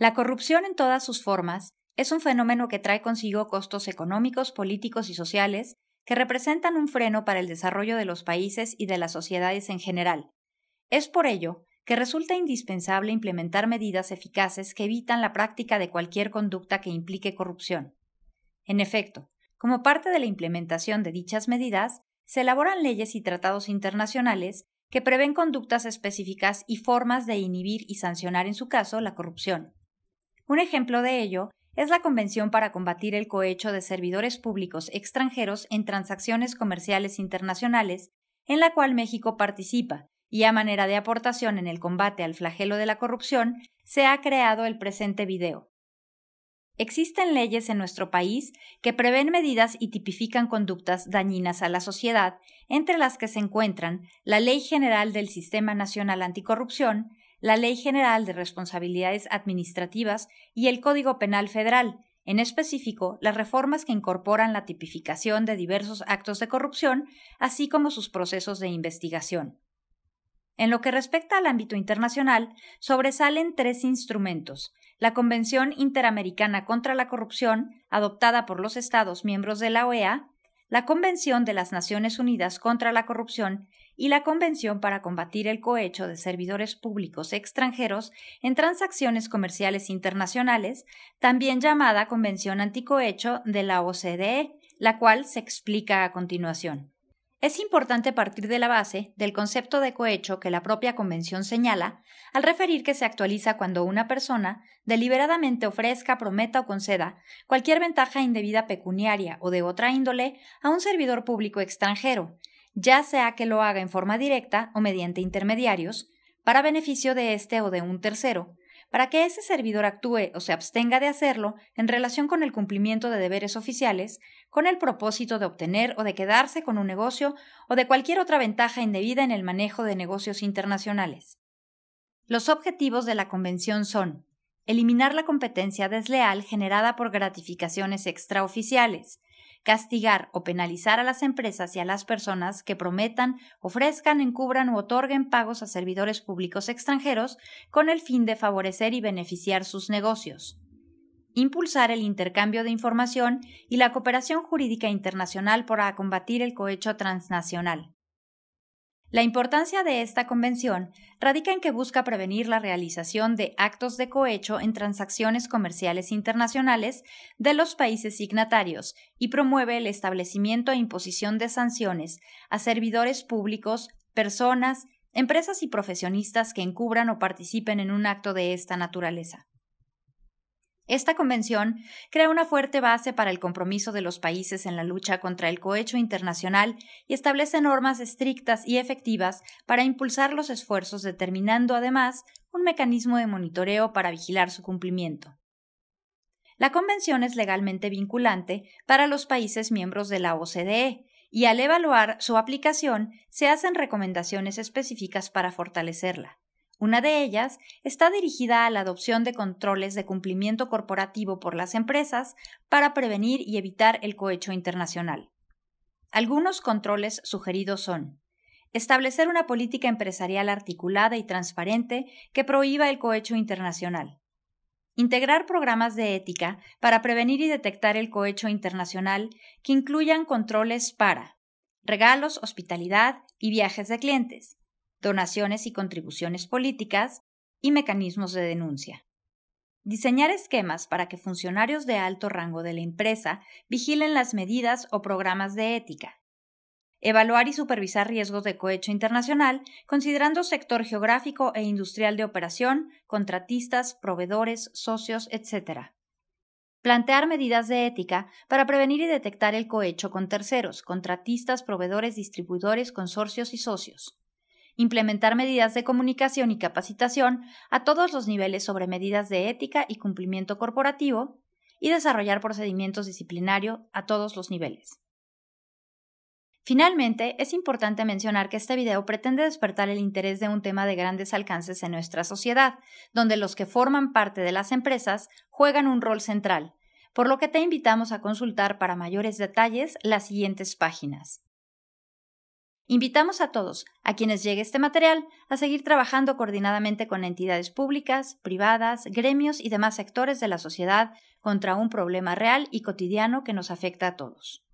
La corrupción en todas sus formas es un fenómeno que trae consigo costos económicos, políticos y sociales que representan un freno para el desarrollo de los países y de las sociedades en general. Es por ello que resulta indispensable implementar medidas eficaces que evitan la práctica de cualquier conducta que implique corrupción. En efecto, como parte de la implementación de dichas medidas, se elaboran leyes y tratados internacionales que prevén conductas específicas y formas de inhibir y sancionar en su caso la corrupción. Un ejemplo de ello es la Convención para combatir el cohecho de servidores públicos extranjeros en transacciones comerciales internacionales, en la cual México participa, y a manera de aportación en el combate al flagelo de la corrupción, se ha creado el presente video. Existen leyes en nuestro país que prevén medidas y tipifican conductas dañinas a la sociedad, entre las que se encuentran la Ley General del Sistema Nacional Anticorrupción, la Ley General de Responsabilidades Administrativas y el Código Penal Federal, en específico las reformas que incorporan la tipificación de diversos actos de corrupción, así como sus procesos de investigación. En lo que respecta al ámbito internacional, sobresalen tres instrumentos, la Convención Interamericana contra la Corrupción, adoptada por los Estados miembros de la OEA, la Convención de las Naciones Unidas contra la Corrupción y la Convención para combatir el cohecho de servidores públicos extranjeros en transacciones comerciales internacionales, también llamada Convención Anticohecho de la OCDE, la cual se explica a continuación. Es importante partir de la base del concepto de cohecho que la propia Convención señala al referir que se actualiza cuando una persona deliberadamente ofrezca, prometa o conceda cualquier ventaja indebida pecuniaria o de otra índole a un servidor público extranjero, ya sea que lo haga en forma directa o mediante intermediarios, para beneficio de éste o de un tercero, para que ese servidor actúe o se abstenga de hacerlo en relación con el cumplimiento de deberes oficiales, con el propósito de obtener o de quedarse con un negocio o de cualquier otra ventaja indebida en el manejo de negocios internacionales. Los objetivos de la Convención son eliminar la competencia desleal generada por gratificaciones extraoficiales, castigar o penalizar a las empresas y a las personas que prometan, ofrezcan, encubran u otorguen pagos a servidores públicos extranjeros con el fin de favorecer y beneficiar sus negocios impulsar el intercambio de información y la cooperación jurídica internacional para combatir el cohecho transnacional, la importancia de esta convención radica en que busca prevenir la realización de actos de cohecho en transacciones comerciales internacionales de los países signatarios y promueve el establecimiento e imposición de sanciones a servidores públicos, personas, empresas y profesionistas que encubran o participen en un acto de esta naturaleza. Esta convención crea una fuerte base para el compromiso de los países en la lucha contra el cohecho internacional y establece normas estrictas y efectivas para impulsar los esfuerzos, determinando además un mecanismo de monitoreo para vigilar su cumplimiento. La convención es legalmente vinculante para los países miembros de la OCDE, y al evaluar su aplicación se hacen recomendaciones específicas para fortalecerla. Una de ellas está dirigida a la adopción de controles de cumplimiento corporativo por las empresas para prevenir y evitar el cohecho internacional. Algunos controles sugeridos son establecer una política empresarial articulada y transparente que prohíba el cohecho internacional, integrar programas de ética para prevenir y detectar el cohecho internacional que incluyan controles para regalos, hospitalidad y viajes de clientes, donaciones y contribuciones políticas y mecanismos de denuncia. Diseñar esquemas para que funcionarios de alto rango de la empresa vigilen las medidas o programas de ética. Evaluar y supervisar riesgos de cohecho internacional, considerando sector geográfico e industrial de operación, contratistas, proveedores, socios, etc. Plantear medidas de ética para prevenir y detectar el cohecho con terceros, contratistas, proveedores, distribuidores, consorcios y socios implementar medidas de comunicación y capacitación a todos los niveles sobre medidas de ética y cumplimiento corporativo, y desarrollar procedimientos disciplinarios a todos los niveles. Finalmente, es importante mencionar que este video pretende despertar el interés de un tema de grandes alcances en nuestra sociedad, donde los que forman parte de las empresas juegan un rol central, por lo que te invitamos a consultar para mayores detalles las siguientes páginas. Invitamos a todos, a quienes llegue este material, a seguir trabajando coordinadamente con entidades públicas, privadas, gremios y demás sectores de la sociedad contra un problema real y cotidiano que nos afecta a todos.